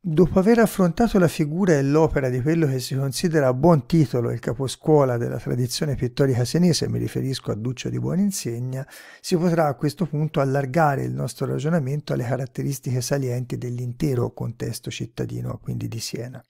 Dopo aver affrontato la figura e l'opera di quello che si considera a buon titolo il caposcuola della tradizione pittorica senese, mi riferisco a Duccio di Buoninsegna, si potrà a questo punto allargare il nostro ragionamento alle caratteristiche salienti dell'intero contesto cittadino, quindi di Siena.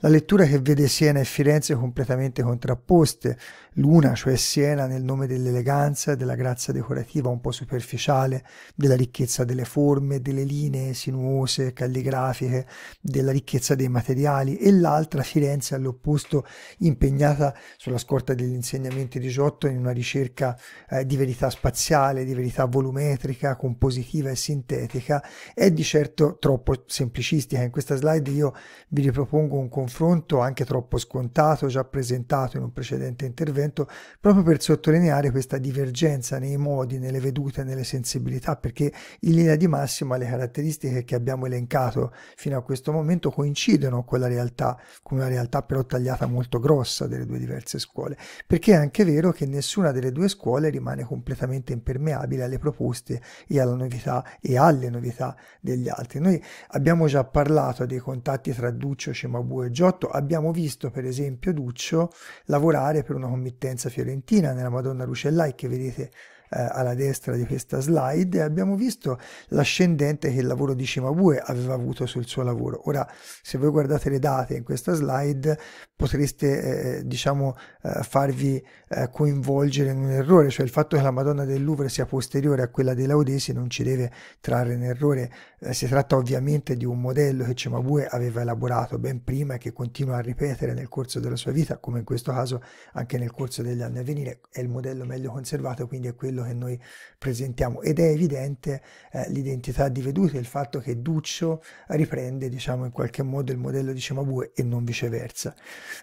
La lettura che vede Siena e Firenze completamente contrapposte, l'una, cioè Siena, nel nome dell'eleganza, della grazia decorativa un po' superficiale, della ricchezza delle forme, delle linee sinuose, calligrafiche, della ricchezza dei materiali, e l'altra Firenze all'opposto impegnata sulla scorta degli insegnamenti di Giotto in una ricerca eh, di verità spaziale, di verità volumetrica, compositiva e sintetica, è di certo troppo semplicistica. In questa slide io vi ripropongo un confronto confronto anche troppo scontato già presentato in un precedente intervento proprio per sottolineare questa divergenza nei modi, nelle vedute, nelle sensibilità perché in linea di massima le caratteristiche che abbiamo elencato fino a questo momento coincidono con la realtà, con una realtà però tagliata molto grossa delle due diverse scuole perché è anche vero che nessuna delle due scuole rimane completamente impermeabile alle proposte e alla novità e alle novità degli altri. Noi abbiamo già parlato dei contatti tra Duccio, Cimabue e Giotto abbiamo visto per esempio Duccio lavorare per una committenza fiorentina nella Madonna Rucellai che vedete eh, alla destra di questa slide e abbiamo visto l'ascendente che il lavoro di Cimabue aveva avuto sul suo lavoro. Ora, se voi guardate le date in questa slide, potreste eh, eh diciamo eh, farvi eh, coinvolgere in un errore, cioè il fatto che la Madonna del Louvre sia posteriore a quella dei Laudesi non ci deve trarre in errore eh, si tratta ovviamente di un modello che Cimabue aveva elaborato ben prima e che continua a ripetere nel corso della sua vita, come in questo caso anche nel corso degli anni a venire. È il modello meglio conservato, quindi è quello che noi presentiamo. Ed è evidente eh, l'identità di vedute, il fatto che Duccio riprende, diciamo, in qualche modo il modello di Cimabue e non viceversa.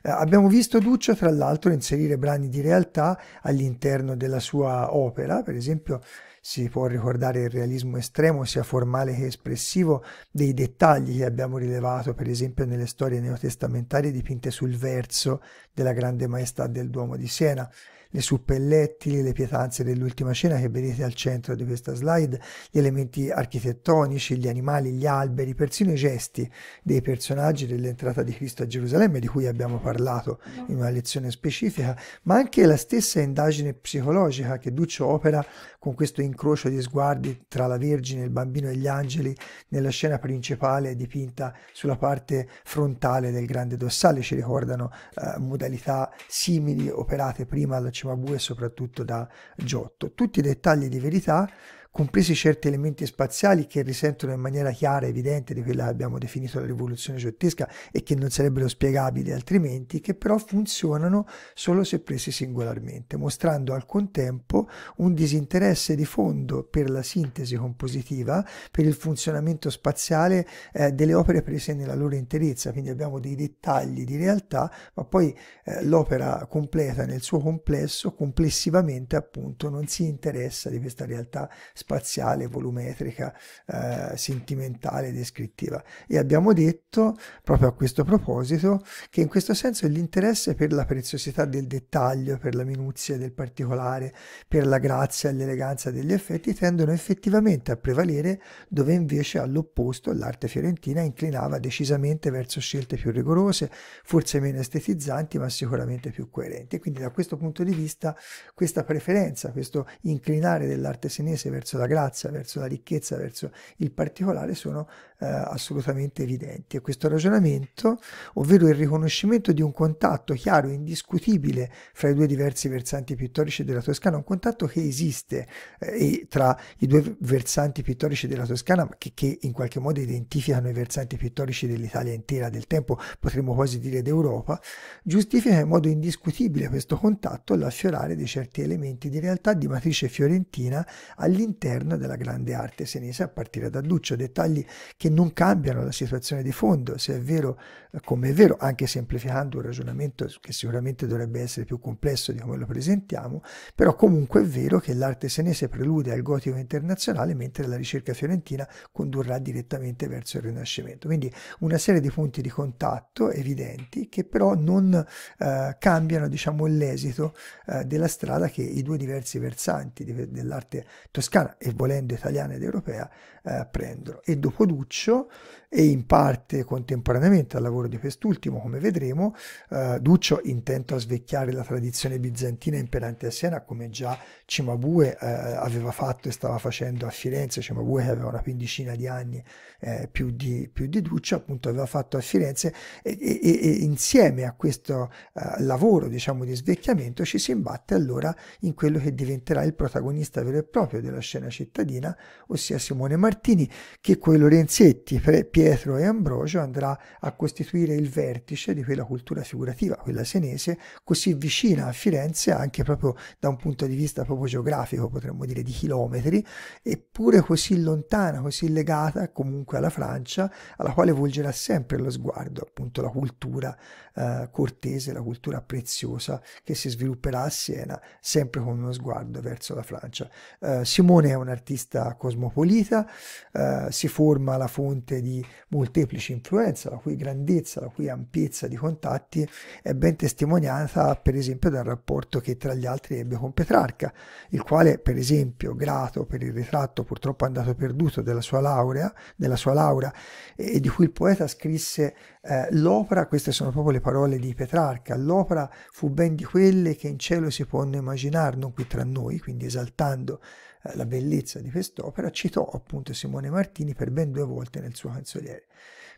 Eh, abbiamo visto Duccio, tra l'altro, inserire brani di realtà all'interno della sua opera, per esempio si può ricordare il realismo estremo, sia formale che espressivo, dei dettagli che abbiamo rilevato, per esempio nelle storie neotestamentali dipinte sul verso della grande maestà del Duomo di Siena le suppellettili, le pietanze dell'ultima cena che vedete al centro di questa slide, gli elementi architettonici, gli animali, gli alberi, persino i gesti dei personaggi dell'entrata di Cristo a Gerusalemme di cui abbiamo parlato in una lezione specifica, ma anche la stessa indagine psicologica che Duccio opera con questo incrocio di sguardi tra la Vergine, il bambino e gli angeli nella scena principale dipinta sulla parte frontale del grande dossale, ci ricordano eh, modalità simili operate prima alla Cimabue e soprattutto da Giotto. Tutti i dettagli di verità compresi certi elementi spaziali che risentono in maniera chiara e evidente di quella che abbiamo definito la rivoluzione giottesca e che non sarebbero spiegabili altrimenti, che però funzionano solo se presi singolarmente, mostrando al contempo un disinteresse di fondo per la sintesi compositiva, per il funzionamento spaziale eh, delle opere prese nella loro interezza, quindi abbiamo dei dettagli di realtà, ma poi eh, l'opera completa nel suo complesso, complessivamente appunto, non si interessa di questa realtà spaziale spaziale, volumetrica, eh, sentimentale, descrittiva. E abbiamo detto, proprio a questo proposito, che in questo senso l'interesse per la preziosità del dettaglio, per la minuzia del particolare, per la grazia e l'eleganza degli effetti tendono effettivamente a prevalere dove invece all'opposto l'arte fiorentina inclinava decisamente verso scelte più rigorose, forse meno estetizzanti, ma sicuramente più coerenti. Quindi da questo punto di vista questa preferenza, questo inclinare dell'arte senese verso verso la grazia, verso la ricchezza, verso il particolare sono eh, assolutamente evidenti. E questo ragionamento, ovvero il riconoscimento di un contatto chiaro e indiscutibile fra i due diversi versanti pittorici della Toscana, un contatto che esiste eh, tra i due versanti pittorici della Toscana, ma che, che in qualche modo identificano i versanti pittorici dell'Italia intera del tempo, potremmo quasi dire d'Europa, giustifica in modo indiscutibile questo contatto all'affiorare di certi elementi di realtà di matrice fiorentina all'interno della grande arte senese a partire da Duccio, dettagli che che non cambiano la situazione di fondo, se è vero, eh, come è vero, anche semplificando un ragionamento che sicuramente dovrebbe essere più complesso di come lo presentiamo, però comunque è vero che l'arte senese prelude al gotico internazionale, mentre la ricerca fiorentina condurrà direttamente verso il Rinascimento. Quindi una serie di punti di contatto evidenti che però non eh, cambiano diciamo, l'esito eh, della strada che i due diversi versanti di, dell'arte toscana e volendo italiana ed europea eh, prendono. E dopo Ducci Show e in parte contemporaneamente al lavoro di quest'ultimo, come vedremo, eh, Duccio intento a svecchiare la tradizione bizantina imperante a Siena, come già Cimabue eh, aveva fatto e stava facendo a Firenze, Cimabue che aveva una quindicina di anni eh, più, di, più, di, Duccio, appunto aveva fatto a Firenze e, e, e insieme a questo eh, lavoro diciamo, di svecchiamento ci si imbatte allora in quello che diventerà il protagonista vero e proprio della scena cittadina, ossia Simone Martini, che con i Lorenzetti, Pier Pietro e Ambrogio andrà a costituire il vertice di quella cultura figurativa, quella senese, così vicina a Firenze anche proprio da un punto di vista proprio geografico, potremmo dire di chilometri, eppure così lontana, così legata comunque alla Francia, alla quale volgerà sempre lo sguardo, appunto la cultura eh, cortese, la cultura preziosa che si svilupperà a Siena, sempre con uno sguardo verso la Francia. Eh, Simone è un artista cosmopolita, eh, si forma alla fonte di molteplici influenze, la cui grandezza, la cui ampiezza di contatti è ben testimoniata per esempio dal rapporto che tra gli altri ebbe con Petrarca, il quale per esempio, grato per il ritratto purtroppo andato perduto della sua laurea, della sua laura, e, e di cui il poeta scrisse eh, l'opera, queste sono proprio le parole di Petrarca, l'opera fu ben di quelle che in cielo si possono immaginare, non qui tra noi, quindi esaltando eh, la bellezza di quest'opera, citò appunto Simone Martini per ben due volte nel suo canzoniere.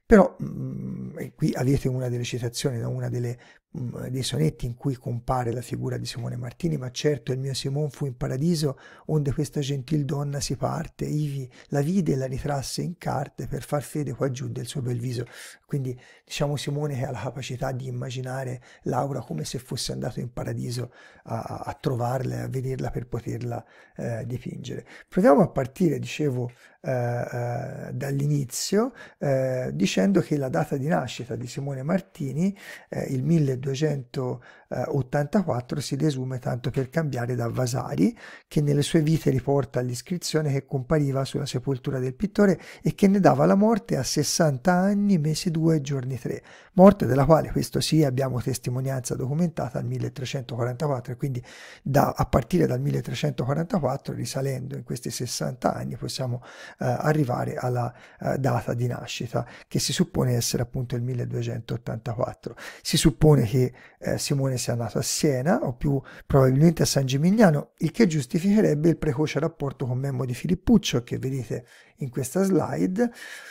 Però mh, mm, qui avete una delle citazioni da uno mm, dei sonetti in cui compare la figura di Simone Martini, ma certo il mio Simone fu in paradiso, onde questa gentil donna si parte, ivi la vide e la ritrasse in carte per far fede qua giù del suo bel viso. Quindi diciamo Simone che ha la capacità di immaginare Laura come se fosse andato in paradiso a, a trovarla e a vederla per poterla eh, dipingere. Proviamo a partire, dicevo, eh, eh, dall'inizio, diciamo dicendo che la data di nascita di Simone Martini, eh, il 1284, si desume tanto per cambiare da Vasari, che nelle sue vite riporta l'iscrizione che compariva sulla sepoltura del pittore e che ne dava la morte a 60 anni, mesi 2 e giorni 3, morte della quale, questo sì, abbiamo testimonianza documentata al 1344, e quindi da, a partire dal 1344, risalendo in questi 60 anni, possiamo eh, arrivare alla eh, data di nascita, che si si suppone essere appunto il 1284. Si suppone che eh, Simone sia nato a Siena o più probabilmente a San Gimignano, il che giustificherebbe il precoce rapporto con Memmo di Filippuccio che vedete in questa slide,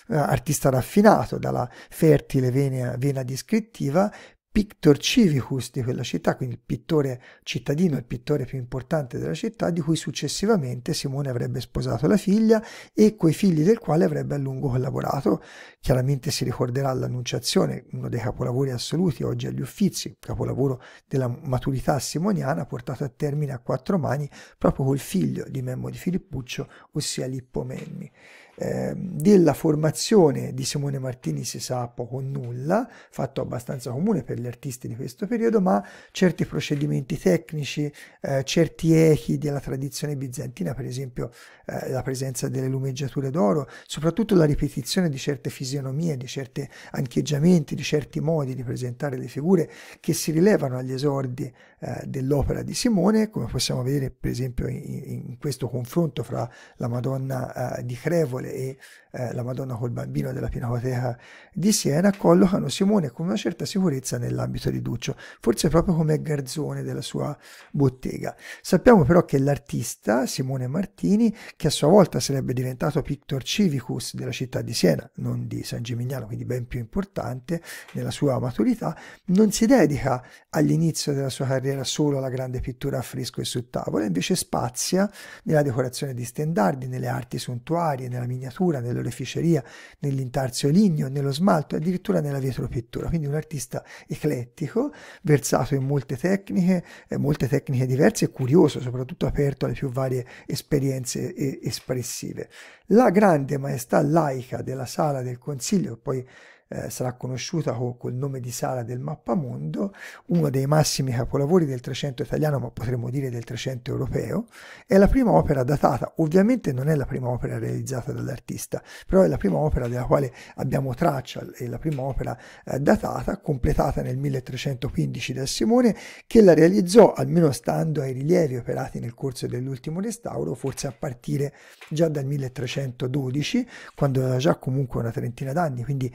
eh, artista raffinato dalla fertile vena, vena descrittiva Pictor Civicus di quella città, quindi il pittore cittadino, il pittore più importante della città, di cui successivamente Simone avrebbe sposato la figlia e coi figli del quale avrebbe a lungo collaborato. Chiaramente si ricorderà l'Annunciazione, uno dei capolavori assoluti oggi agli Uffizi, capolavoro della maturità simoniana portato a termine a quattro mani proprio col figlio di Memmo di Filippuccio, ossia Lippo Memmi. Ehm, della formazione di Simone Martini si sa poco o nulla, fatto abbastanza comune per gli artisti di questo periodo, ma certi procedimenti tecnici, eh, certi echi della tradizione bizantina, per esempio eh, la presenza delle lumeggiature d'oro, soprattutto la ripetizione di certe fisionomie, di certi ancheggiamenti, di certi modi di presentare le figure che si rilevano agli esordi eh, dell'opera di Simone, come possiamo vedere per esempio in, in questo confronto fra la Madonna eh, di Crevole et eh, la Madonna col bambino della Pinacoteca di Siena, collocano Simone con una certa sicurezza nell'ambito di Duccio, forse proprio come garzone della sua bottega. Sappiamo però che l'artista Simone Martini, che a sua volta sarebbe diventato pictor civicus della città di Siena, non di San Gimignano, quindi ben più importante nella sua maturità, non si dedica all'inizio della sua carriera solo alla grande pittura a fresco e su tavola, invece spazia nella decorazione di stendardi, nelle arti suntuarie, nella miniatura, nell'organizzazione nell'oleficeria, nell'intarzio ligneo, nello smalto e addirittura nella vetropittura. Quindi un artista eclettico, versato in molte tecniche, eh, molte tecniche diverse e curioso, soprattutto aperto alle più varie esperienze espressive. La grande maestà laica della sala del Consiglio, poi eh, sarà conosciuta col, col nome di Sala del Mappamondo, uno dei massimi capolavori del 300 italiano, ma potremmo dire del 300 europeo. È la prima opera datata, ovviamente non è la prima opera realizzata dall'artista, però è la prima opera della quale abbiamo traccia, è la prima opera eh, datata, completata nel 1315 da Simone, che la realizzò, almeno stando ai rilievi operati nel corso dell'ultimo restauro, forse a partire già dal 1312, quando aveva già comunque una trentina d'anni, quindi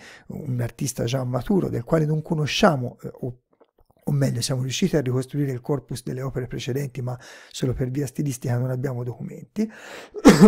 un artista già maturo del quale non conosciamo eh, o, o meglio siamo riusciti a ricostruire il corpus delle opere precedenti ma solo per via stilistica non abbiamo documenti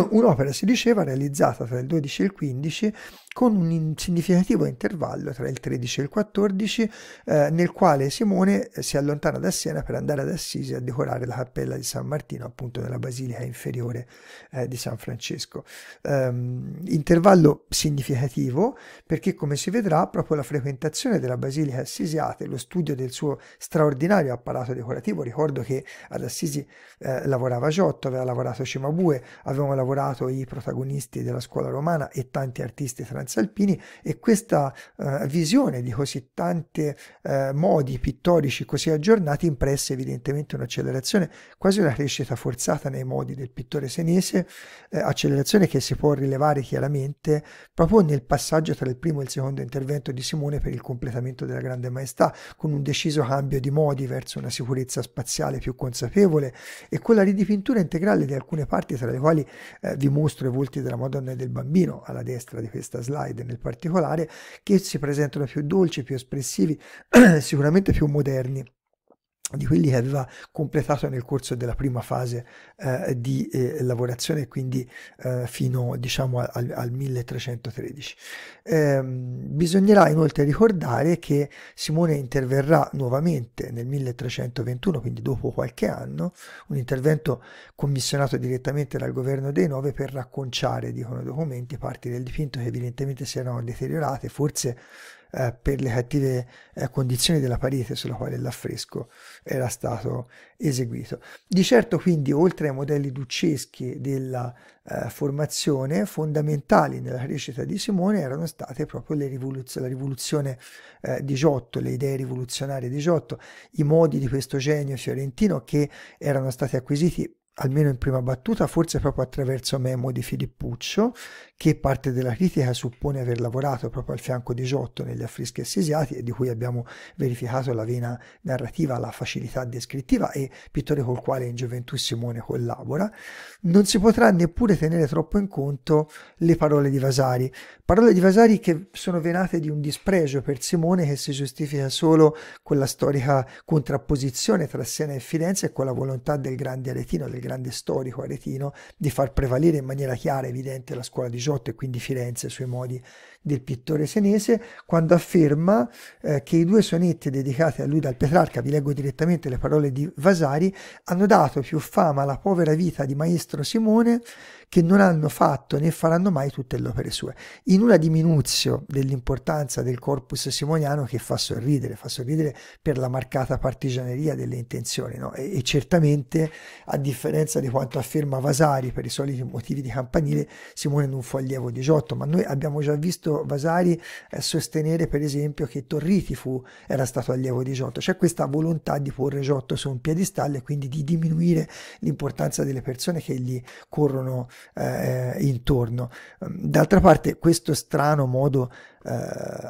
un'opera si diceva realizzata tra il 12 e il 15 con un significativo intervallo tra il 13 e il 14 eh, nel quale Simone eh, si allontana da Siena per andare ad Assisi a decorare la cappella di San Martino, appunto nella basilica inferiore eh, di San Francesco. Um, intervallo significativo perché, come si vedrà, proprio la frequentazione della basilica assisiata e lo studio del suo straordinario apparato decorativo, ricordo che ad Assisi eh, lavorava Giotto, aveva lavorato Cimabue, avevano lavorato i protagonisti della scuola romana e tanti artisti transitati, transalpini e questa eh, visione di così tanti eh, modi pittorici così aggiornati impresse evidentemente un'accelerazione, quasi una crescita forzata nei modi del pittore senese, eh, accelerazione che si può rilevare chiaramente proprio nel passaggio tra il primo e il secondo intervento di Simone per il completamento della Grande Maestà, con un deciso cambio di modi verso una sicurezza spaziale più consapevole e con la ridipintura integrale di alcune parti tra le quali eh, vi mostro i volti della Madonna e del Bambino alla destra di questa slide slide nel particolare, che si presentano più dolci, più espressivi, sicuramente più moderni di quelli che aveva completato nel corso della prima fase eh, di eh, lavorazione, quindi eh, fino diciamo al, al 1313. Ehm, bisognerà inoltre ricordare che Simone interverrà nuovamente nel 1321, quindi dopo qualche anno, un intervento commissionato direttamente dal governo dei Nove per racconciare, dicono i documenti, parti del dipinto che evidentemente si erano deteriorate, forse eh, per le cattive eh, condizioni della parete sulla quale l'affresco era stato eseguito. Di certo quindi oltre ai modelli duceschi della eh, formazione fondamentali nella crescita di Simone erano state proprio rivoluz la rivoluzione eh, di Giotto, le idee rivoluzionarie di Giotto, i modi di questo genio fiorentino che erano stati acquisiti almeno in prima battuta, forse proprio attraverso Memo di Filippuccio, che parte della critica suppone aver lavorato proprio al fianco di Giotto negli affreschi assisiati e di cui abbiamo verificato la vena narrativa, la facilità descrittiva e pittore col quale in gioventù Simone collabora, non si potrà neppure tenere troppo in conto le parole di Vasari, parole di Vasari che sono venate di un dispregio per Simone che si giustifica solo con la storica contrapposizione tra Siena e Firenze e con la volontà del grande aretino, del grande storico aretino, di far prevalere in maniera chiara e evidente la scuola di Giotto e quindi Firenze sui modi del pittore senese, quando afferma eh, che i due sonetti dedicati a lui dal Petrarca, vi leggo direttamente le parole di Vasari, hanno dato più fama alla povera vita di maestro Simone che non hanno fatto né faranno mai tutte le opere sue. In una diminuzio dell'importanza del corpus simoniano che fa sorridere, fa sorridere per la marcata partigianeria delle intenzioni no? e, e certamente a differenza differenza di quanto afferma Vasari per i soliti motivi di campanile, Simone non fu allievo di Giotto, ma noi abbiamo già visto Vasari eh, sostenere per esempio che Torriti fu, era stato allievo di Giotto, c'è questa volontà di porre Giotto su un piedistallo e quindi di diminuire l'importanza delle persone che gli corrono eh, intorno. Ehm, d'altra parte questo strano modo eh,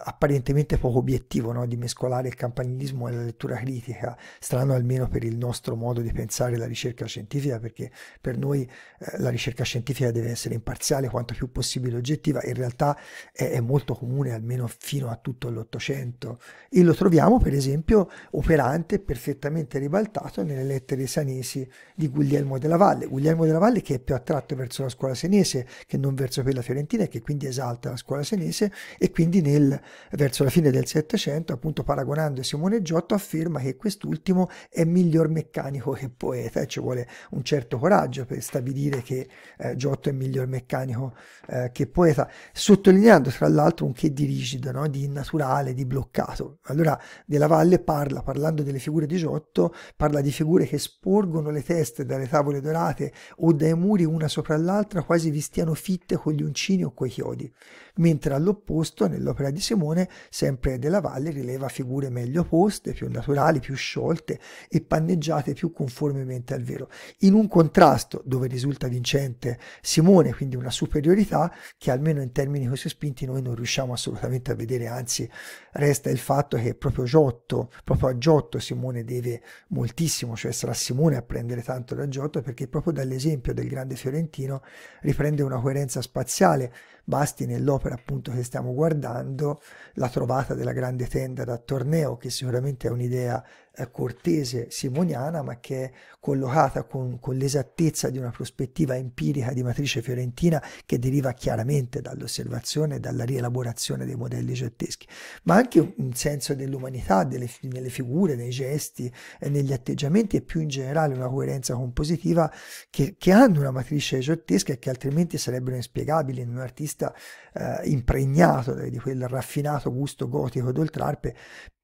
apparentemente poco obiettivo no? di mescolare il campanilismo e la lettura critica, strano almeno per il nostro modo di pensare la ricerca scientifica, perché per noi eh, la ricerca scientifica deve essere imparziale quanto più possibile oggettiva, in realtà è, è molto comune almeno fino a tutto l'Ottocento e lo troviamo per esempio operante perfettamente ribaltato nelle lettere sanesi di Guglielmo della Valle, Guglielmo della Valle che è più attratto verso la scuola senese che non verso quella fiorentina e che quindi esalta la scuola senese e quindi quindi nel, verso la fine del Settecento, appunto paragonando Simone Giotto, afferma che quest'ultimo è miglior meccanico che poeta e ci vuole un certo coraggio per stabilire che eh, Giotto è miglior meccanico eh, che poeta, sottolineando tra l'altro un che di rigido, no? di innaturale, di bloccato. Allora Della Valle parla, parlando delle figure di Giotto, parla di figure che sporgono le teste dalle tavole dorate o dai muri una sopra l'altra, quasi vi stiano fitte con gli uncini o coi chiodi mentre all'opposto nell'opera di Simone sempre della Valle rileva figure meglio poste, più naturali, più sciolte e panneggiate più conformemente al vero. In un contrasto dove risulta vincente Simone, quindi una superiorità che almeno in termini così spinti noi non riusciamo assolutamente a vedere, anzi resta il fatto che proprio Giotto, proprio a Giotto Simone deve moltissimo, cioè sarà Simone a prendere tanto da Giotto perché proprio dall'esempio del grande fiorentino riprende una coerenza spaziale Basti nell'opera appunto che stiamo guardando la trovata della grande tenda da torneo, che sicuramente è un'idea eh, cortese simoniana, ma che è collocata con, con l'esattezza di una prospettiva empirica di matrice fiorentina che deriva chiaramente dall'osservazione e dalla rielaborazione dei modelli giotteschi, ma anche un senso dell'umanità, nelle figure, nei gesti, e negli atteggiamenti e più in generale una coerenza compositiva che, che hanno una matrice giottesca e che altrimenti sarebbero inspiegabili in un artista eh, impregnato eh, di quel raffinato gusto gotico d'oltrarpe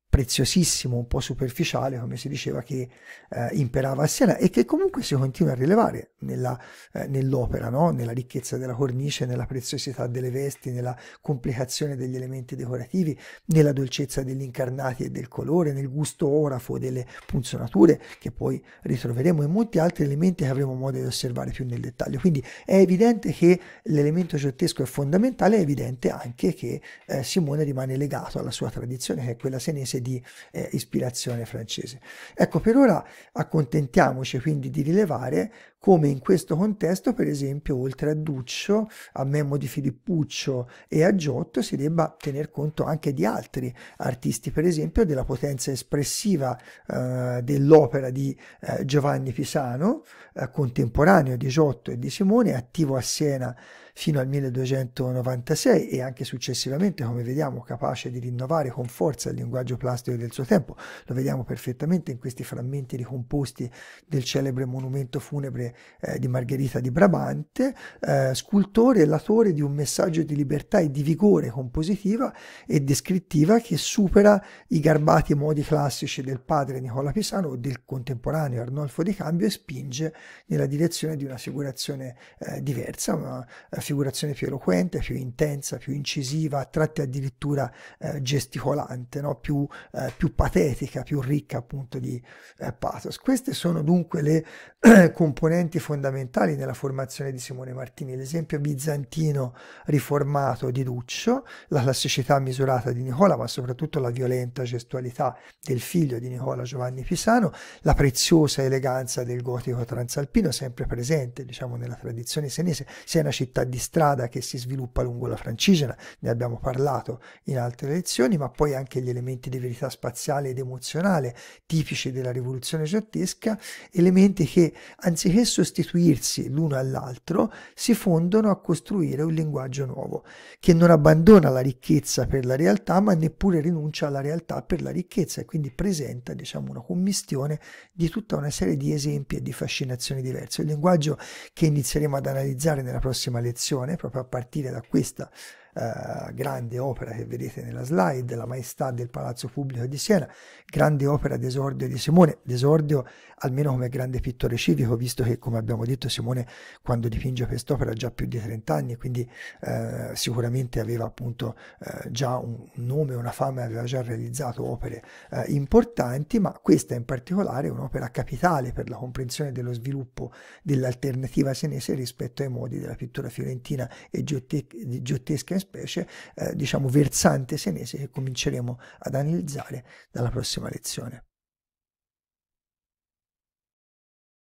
preziosissimo, un po' superficiale, come si diceva, che eh, imperava a Siena e che comunque si continua a rilevare eh, nell'opera, eh, nell no? nella ricchezza della cornice, nella preziosità delle vesti, nella complicazione degli elementi decorativi, nella dolcezza degli incarnati e del colore, nel gusto orafo delle punzonature che poi ritroveremo e molti altri elementi che avremo modo di osservare più nel dettaglio. Quindi è evidente che l'elemento giottesco è fondamentale, è evidente anche che eh, Simone rimane legato alla sua tradizione, che è quella senese forse di eh, ispirazione francese. Ecco, per ora accontentiamoci quindi di rilevare come in questo contesto, per esempio, oltre a Duccio, a Memmo di Filippuccio e a Giotto, si debba tener conto anche di altri artisti, per esempio, della potenza espressiva eh, dell'opera di eh, Giovanni Pisano, eh, contemporaneo di Giotto e di Simone, attivo a Siena fino al 1296 e anche successivamente, come vediamo, capace di rinnovare con forza il linguaggio plastico del suo tempo. Lo vediamo perfettamente in questi frammenti ricomposti del celebre monumento funebre eh, di Margherita di Brabante, eh, scultore e latore di un messaggio di libertà e di vigore compositiva e descrittiva che supera i garbati modi classici del padre Nicola Pisano o del contemporaneo Arnolfo Di Cambio e spinge nella direzione di un'assicurazione eh, diversa, ma eh, raffigurazione più eloquente, più intensa, più incisiva, a tratti addirittura eh, gesticolante, no? più, eh, più, patetica, più ricca appunto di eh, pathos. Queste sono dunque le componenti fondamentali nella formazione di Simone Martini, l'esempio bizantino riformato di Duccio, la classicità misurata di Nicola, ma soprattutto la violenta gestualità del figlio di Nicola Giovanni Pisano, la preziosa eleganza del gotico transalpino sempre presente diciamo nella tradizione senese, sia una città di di strada che si sviluppa lungo la francigena, ne abbiamo parlato in altre lezioni, ma poi anche gli elementi di verità spaziale ed emozionale tipici della rivoluzione giottesca, elementi che anziché sostituirsi l'uno all'altro si fondono a costruire un linguaggio nuovo, che non abbandona la ricchezza per la realtà, ma neppure rinuncia alla realtà per la ricchezza e quindi presenta diciamo, una commistione di tutta una serie di esempi e di fascinazioni diverse. Il linguaggio che inizieremo ad analizzare nella prossima lezione direzione, proprio a partire da questa eh, grande opera che vedete nella slide, La Maestà del Palazzo Pubblico di Siena, grande opera d'esordio di Simone, d'esordio almeno come grande pittore civico, visto che come abbiamo detto Simone quando dipinge quest'opera ha già più di 30 anni, quindi eh, sicuramente aveva appunto eh, già un nome, una fama, aveva già realizzato opere eh, importanti, ma questa in particolare è un'opera capitale per la comprensione dello sviluppo dell'alternativa senese rispetto ai modi della pittura fiorentina e giottesca alcune specie, eh, diciamo, versante senese che cominceremo ad analizzare dalla prossima lezione.